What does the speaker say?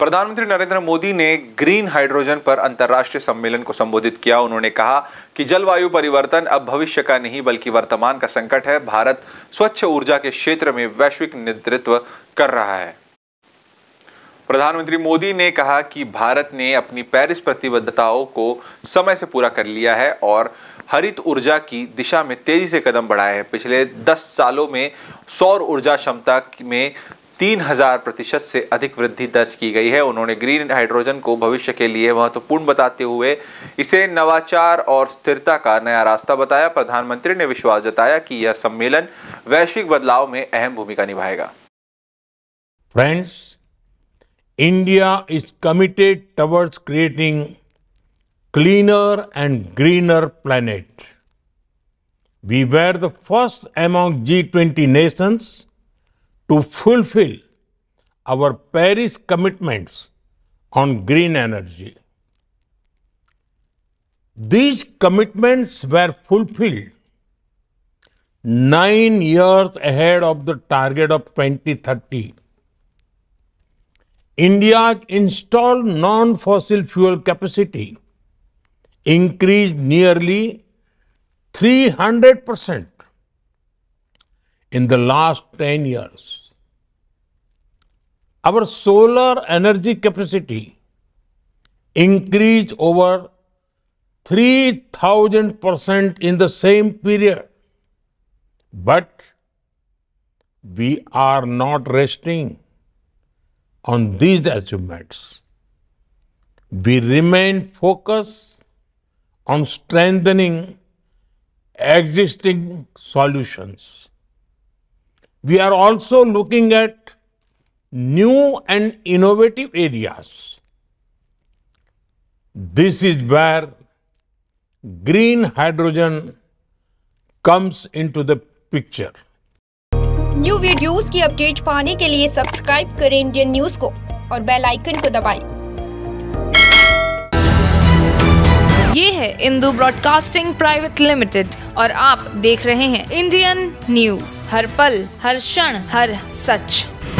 प्रधानमंत्री नरेंद्र मोदी ने green hydrogen पर अंतर्राष्ट्रीय सम्मेलन को संबोधित किया उन्होंने कहा कि जलवायु परिवर्तन अब भविष्य का नहीं बल्कि वर्तमान का संकट है भारत स्वच्छ ऊर्जा के क्षेत्र में वैश्विक नेतृत्व कर रहा है प्रधानमंत्री मोदी ने कहा कि भारत ने अपनी पेरिस प्रतिबद्धताओं को समय से पूरा कर लिया है और हरित ऊर्जा की दिशा में तेजी से कदम बढ़ाए हैं पिछले 10 सालों में सौर ऊर्जा क्षमता में तीन हजार प्रतिशत से अधिक वृद्धि दर्ज की गई है उन्होंने ग्रीन हाइड्रोजन को भविष्य के लिए महत्वपूर्ण बताते हुए इसे नवाचार और स्थिरता का नया रास्ता बताया प्रधानमंत्री ने विश्वास जताया कि यह सम्मेलन वैश्विक बदलाव में अहम भूमिका निभाएगा friends India is committed towards creating cleaner and greener planet we were first first G twenty nations to fulfill our Paris commitments on green energy. These commitments were fulfilled nine years ahead of the target of 2030. India's installed non fossil fuel capacity increased nearly 300 percent in the last 10 years. Our solar energy capacity increased over 3000% in the same period. But we are not resting on these achievements. We remain focused on strengthening existing solutions we are also looking at new and innovative areas. This is where green hydrogen comes into the picture. New videos की update पाने के लिए subscribe करें Indian news को और bell icon को दबाएं। है इंदू ब्रॉडकास्टिंग प्राइवेट लिमिटेड और आप देख रहे हैं इंडियन न्यूज हर पल हर क्षण हर सच